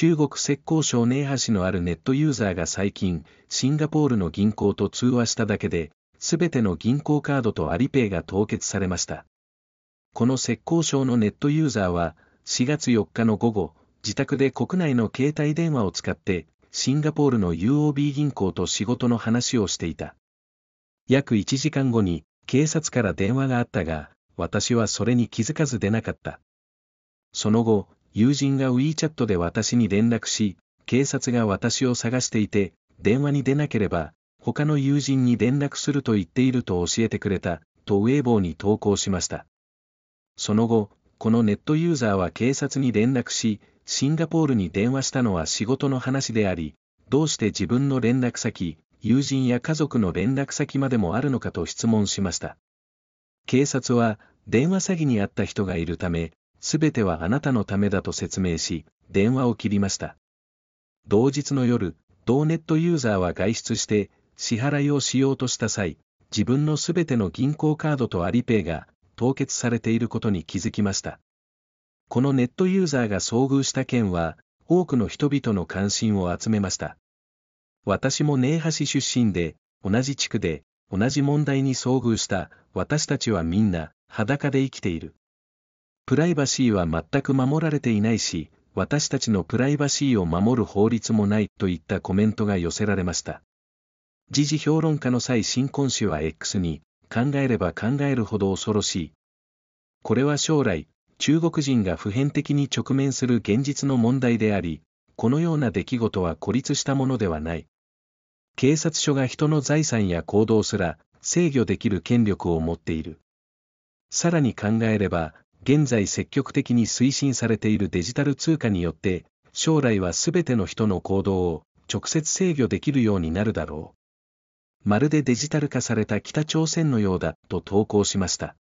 中国浙江省寧波市のあるネットユーザーが最近、シンガポールの銀行と通話しただけで、すべての銀行カードとアリペイが凍結されました。この浙江省のネットユーザーは、4月4日の午後、自宅で国内の携帯電話を使って、シンガポールの UOB 銀行と仕事の話をしていた。約1時間後に、警察から電話があったが、私はそれに気づかず出なかった。その後、友人が WeChat で私に連絡し、警察が私を探していて、電話に出なければ、他の友人に連絡すると言っていると教えてくれた、とウェイボーに投稿しました。その後、このネットユーザーは警察に連絡し、シンガポールに電話したのは仕事の話であり、どうして自分の連絡先、友人や家族の連絡先までもあるのかと質問しました。警察は、電話詐欺に遭った人がいるため、すべてはあなたのためだと説明し、電話を切りました。同日の夜、同ネットユーザーは外出して、支払いをしようとした際、自分のすべての銀行カードとアリペイが凍結されていることに気づきました。このネットユーザーが遭遇した件は、多くの人々の関心を集めました。私も寧波市出身で、同じ地区で、同じ問題に遭遇した、私たちはみんな、裸で生きている。プライバシーは全く守られていないし、私たちのプライバシーを守る法律もないといったコメントが寄せられました。時事評論家の際新婚氏は X に、考えれば考えるほど恐ろしい。これは将来、中国人が普遍的に直面する現実の問題であり、このような出来事は孤立したものではない。警察署が人の財産や行動すら制御できる権力を持っている。さらに考えれば、現在積極的に推進されているデジタル通貨によって、将来はすべての人の行動を直接制御できるようになるだろう。まるでデジタル化された北朝鮮のようだと投稿しました。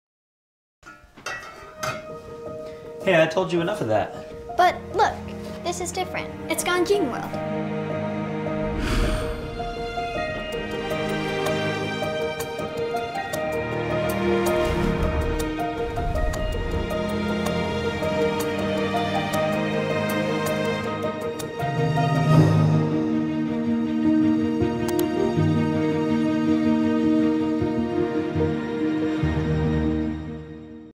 Hey, I told you enough of that. But look, this is different. It's g n i n g World.